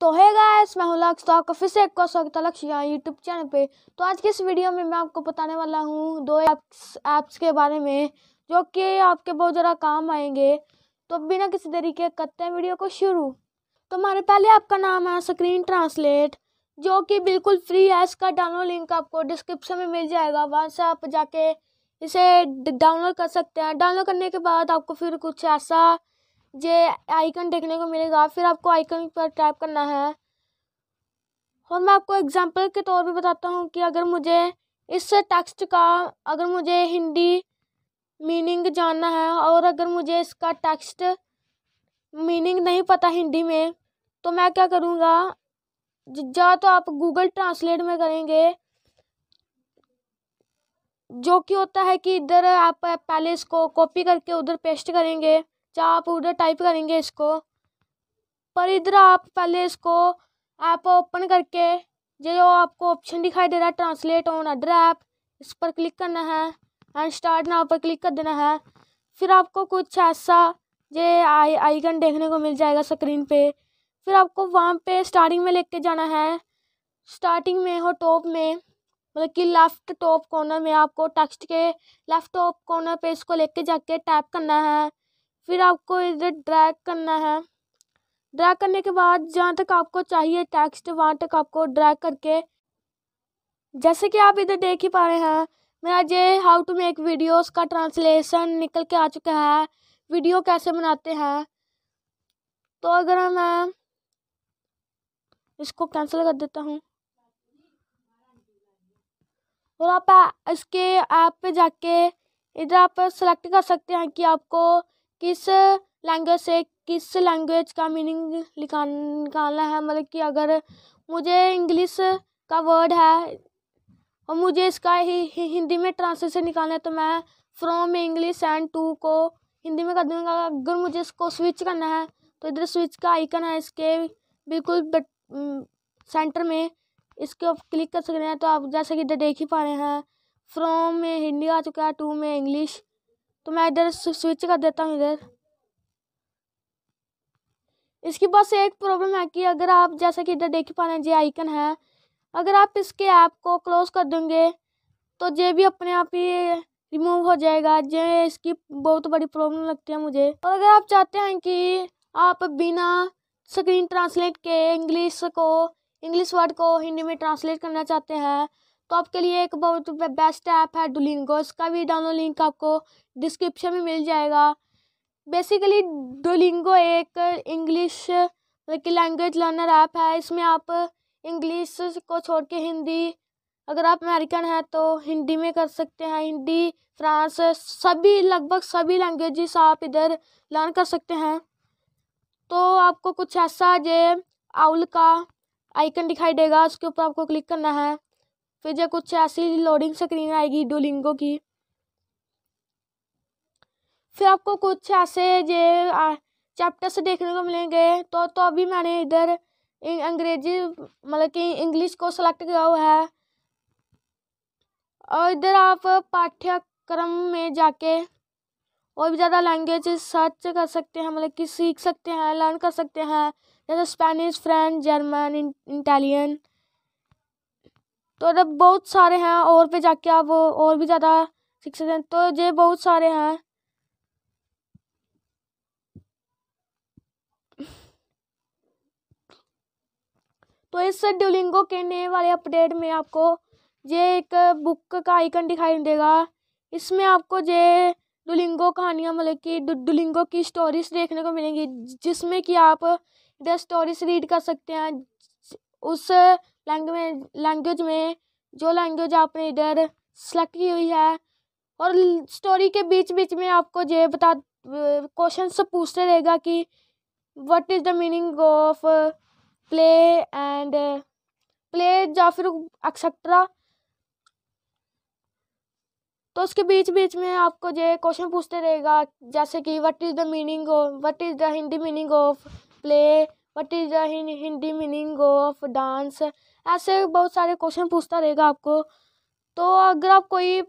तो है गाइस मैं हूं लक्ष्य तो आपका फिर से एक स्वागत है लक्ष्य यहाँ यूट्यूब चैनल पे तो आज के इस वीडियो में मैं आपको बताने वाला हूँ दो ऐप्स ऐप्स के बारे में जो कि आपके बहुत ज़रा काम आएंगे तो बिना किसी तरीके करते हैं वीडियो को शुरू तो हमारे पहले आपका नाम है स्क्रीन ट्रांसलेट जो कि बिल्कुल फ्री है इसका डाउनलोड लिंक आपको डिस्क्रिप्शन में मिल जाएगा वहाँ से आप जाके इसे डाउनलोड कर सकते हैं डाउनलोड करने के बाद आपको फिर कुछ ऐसा ये आइकन देखने को मिलेगा फिर आपको आइकन पर टैप करना है और मैं आपको एग्जांपल के तौर पे बताता हूँ कि अगर मुझे इस टेक्स्ट का अगर मुझे हिंदी मीनिंग जानना है और अगर मुझे इसका टेक्स्ट मीनिंग नहीं पता हिंदी में तो मैं क्या करूँगा या तो आप गूगल ट्रांसलेट में करेंगे जो कि होता है कि इधर आप पहले इसको कॉपी करके उधर पेस्ट करेंगे आप उधर टाइप करेंगे इसको पर इधर आप पहले इसको ऐप ओपन करके ये जो आपको ऑप्शन दिखाई दे रहा है ट्रांसलेट ऑन अदर ऐप इस पर क्लिक करना है एंड स्टार्ट नाव पर क्लिक कर देना है फिर आपको कुछ ऐसा ये आई आइकन देखने को मिल जाएगा स्क्रीन पे फिर आपको वहाँ पे स्टार्टिंग में लेके जाना है स्टार्टिंग में हो टॉप में मतलब कि लेफ़्ट टॉप कॉर्नर में आपको टेक्स्ट के लेफ़्ट टॉप कॉर्नर पे इसको लेके जाके टैप करना है फिर आपको इधर ड्रैग करना है ड्रैग करने के बाद जहाँ तक आपको चाहिए टेक्स्ट वहाँ तक आपको ड्रैग करके जैसे कि आप इधर देख ही पा रहे हैं मेरा ये हाउ टू मेक वीडियोस का ट्रांसलेशन निकल के आ चुका है वीडियो कैसे बनाते हैं तो अगर मैं इसको कैंसिल कर देता हूँ और आप इसके ऐप पे जाके इधर आप सेलेक्ट कर सकते हैं कि आपको किस लैंग्वेज से किस लैंग्वेज का मीनिंग निकालना है मतलब कि अगर मुझे इंग्लिश का वर्ड है और मुझे इसका ही, हिंदी में ट्रांसलेशन निकालना है तो मैं फ्रॉम इंग्लिश एंड टू को हिंदी में कर दूँगा अगर मुझे इसको स्विच करना है तो इधर स्विच का आइकन है इसके बिल्कुल बट सेंटर में इसके आप क्लिक कर सकते हैं तो आप जैसे कि इधर देख ही पा रहे हैं फ्रॉम में हिंदी आ चुका है टू में इंग्लिश तो मैं इधर स्विच कर देता हूँ इधर इसकी बस एक प्रॉब्लम है कि अगर आप जैसा कि इधर देख पा रहे हैं ये आइकन है अगर आप इसके ऐप को क्लोज कर देंगे तो ये भी अपने आप ही रिमूव हो जाएगा जे इसकी बहुत बड़ी प्रॉब्लम लगती है मुझे और अगर आप चाहते हैं कि आप बिना स्क्रीन ट्रांसलेट के इंग्लिश को इंग्लिश वर्ड को हिंदी में ट्रांसलेट करना चाहते हैं तो आपके लिए एक बहुत बेस्ट ऐप है डुलिंगो इसका भी डाउनलोड लिंक आपको डिस्क्रिप्शन में मिल जाएगा बेसिकली डुलिंगो एक इंग्लिश की लैंग्वेज लर्नर ऐप है इसमें आप इंग्लिश को छोड़ के हिंदी अगर आप अमेरिकन हैं तो हिंदी में कर सकते हैं हिंदी फ्रांस सभी लगभग सभी लैंग्वेजेस आप इधर लर्न कर सकते हैं तो आपको कुछ ऐसा जे आउल का आइकन दिखाई देगा उसके ऊपर आपको क्लिक करना है फिर जो कुछ ऐसी लोडिंग स्क्रीन आएगी डोलिंगो की फिर आपको कुछ ऐसे जे चैप्टर्स देखने को मिलेंगे तो तो अभी मैंने इधर अंग्रेजी मतलब कि इंग्लिश को सेलेक्ट किया हुआ है और इधर आप पाठ्यक्रम में जाके और भी ज़्यादा लैंग्वेज सर्च कर सकते हैं मतलब कि सीख सकते हैं लर्न कर सकते हैं जैसे स्पेनिश फ्रेंच जर्मन इटालियन तो अब बहुत सारे हैं और पे जाके आप और भी ज़्यादा सीख सकते हैं तो ये बहुत सारे हैं तो इस ड्यूलिंगो के नए वाले अपडेट में आपको ये एक बुक का आइकन दिखाई देगा इसमें आपको ये डुलिंगो कहानियाँ मतलब कि डुलिंगो की स्टोरीज देखने को मिलेंगी जिसमें कि आप द स्टोरीज रीड कर सकते हैं उस लैंग्वेज लैंग्वेज में जो लैंग्वेज आपने इधर सेलेक्ट की हुई है और स्टोरी के बीच बीच में आपको ये बता क्वेश्चन से तो पूछते रहेगा कि what is the meaning of play and play या फिर एक्सेट्रा तो उसके बीच बीच में आपको ये क्वेश्चन पूछते रहेगा जैसे कि what is the meaning of what is the Hindi meaning of play what is the Hindi meaning of dance ऐसे बहुत सारे क्वेश्चन पूछता रहेगा आपको तो अगर आप कोई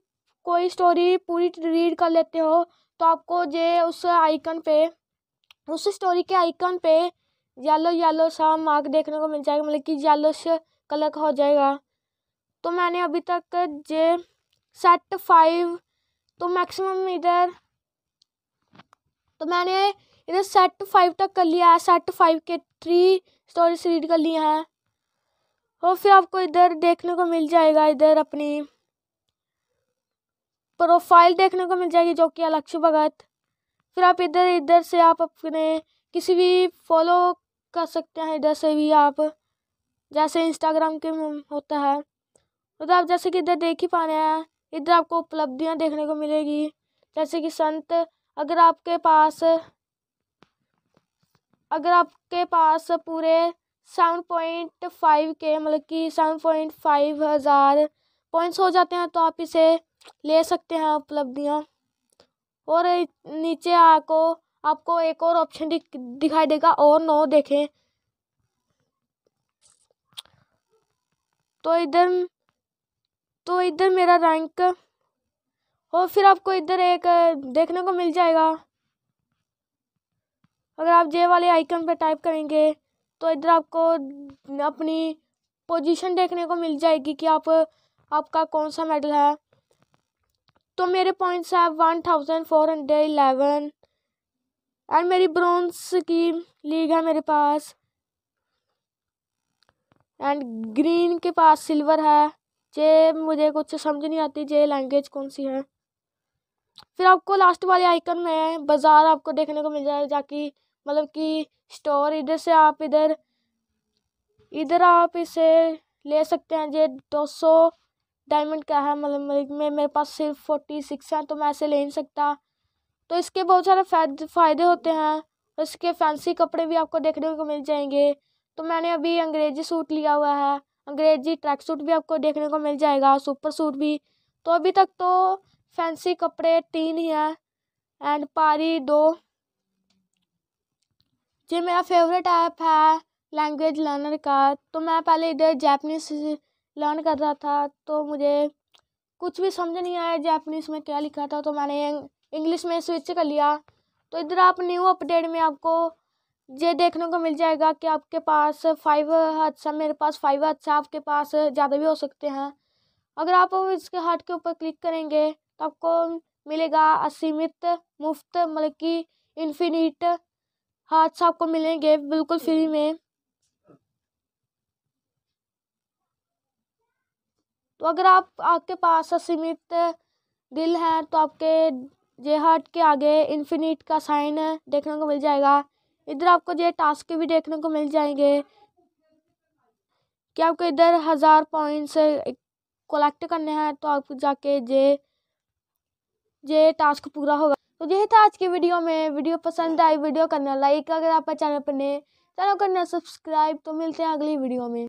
कोई स्टोरी पूरी रीड कर लेते हो तो आपको जे उस आइकन पे उस स्टोरी के आइकन पे येलो येलो सा मार्क देखने को मिल जाएगा मतलब कि येलो से कलर का हो जाएगा तो मैंने अभी तक जे सेट फाइव तो मैक्सिमम इधर तो मैंने इधर सेट फाइव तक कर लिया है सेट फाइव के थ्री स्टोरीज रीड कर लिए हैं और फिर आपको इधर देखने को मिल जाएगा इधर अपनी प्रोफाइल देखने को मिल जाएगी जो कि अलक्ष भगत फिर आप इधर इधर से आप अपने किसी भी फॉलो कर सकते हैं इधर से भी आप जैसे इंस्टाग्राम के होता है उधर मतलब आप जैसे कि इधर देख ही पा रहे हैं इधर आपको उपलब्धियाँ देखने को मिलेगी जैसे कि संत अगर आपके पास अगर आपके पास पूरे सेवन पॉइंट फाइव के मतलब कि सेवन पॉइंट फाइव हज़ार पॉइंट्स हो जाते हैं तो आप इसे ले सकते हैं उपलब्धियाँ और नीचे आपको आपको एक और ऑप्शन दि, दिखाई देगा और नो देखें तो इधर तो इधर मेरा रैंक और फिर आपको इधर एक देखने को मिल जाएगा अगर आप जे वाले आइकन पर टाइप करेंगे तो इधर आपको अपनी पोजीशन देखने को मिल जाएगी कि आप आपका कौन सा मेडल है तो मेरे पॉइंट्स हैं one thousand four hundred eleven and मेरी ब्रॉन्ज की लीग है मेरे पास एंड ग्रीन के पास सिल्वर है जे मुझे कुछ समझ नहीं आती जे लैंग्वेज कौन सी है फिर आपको लास्ट वाले आइकन में बाज़ार आपको देखने को मिल जाए जाकि मतलब कि स्टोर इधर से आप इधर इधर आप इसे ले सकते हैं ये दो सौ डायमंड का है मतलब में मेरे पास सिर्फ फोर्टी सिक्स हैं तो मैं ऐसे ले नहीं सकता तो इसके बहुत सारे फ़ायदे होते हैं इसके फैंसी कपड़े भी आपको देखने को मिल जाएंगे तो मैंने अभी अंग्रेजी सूट लिया हुआ है अंग्रेजी ट्रैक सूट भी आपको देखने को मिल जाएगा सुपर सूट भी तो अभी तक तो फैंसी कपड़े तीन ही हैं एंड पारी दो ये मेरा फेवरेट ऐप है लैंग्वेज लर्नर का तो मैं पहले इधर जैपनीज लर्न कर रहा था तो मुझे कुछ भी समझ नहीं आया जैपनीज में क्या लिखा था तो मैंने इंग्लिश में स्विच कर लिया तो इधर आप न्यू अपडेट में आपको ये देखने को मिल जाएगा कि आपके पास फाइव हाथ मेरे पास फाइव हर्ट्स है आपके पास ज़्यादा भी हो सकते हैं अगर आप इसके हार्ट के ऊपर क्लिक करेंगे तो आपको मिलेगा असीमित मुफ्त मतलब कि इन्फिनिट हाथ अच्छा आपको मिलेंगे बिल्कुल फ्री हम्म। में तो अगर आप आपके पास असीमित दिल है तो आपके जे हार्ट के आगे इन्फिनिट का साइन देखने को मिल जाएगा इधर आपको जे टास्क भी देखने को मिल जाएंगे कि आपको इधर हज़ार पॉइंट्स कलेक्ट करने हैं तो आप जाके जे जे टास्क पूरा होगा तो यही था आज की वीडियो में वीडियो पसंद आई वीडियो करना लाइक अगर आप चैनल पर नए चैनल करना सब्सक्राइब तो मिलते हैं अगली वीडियो में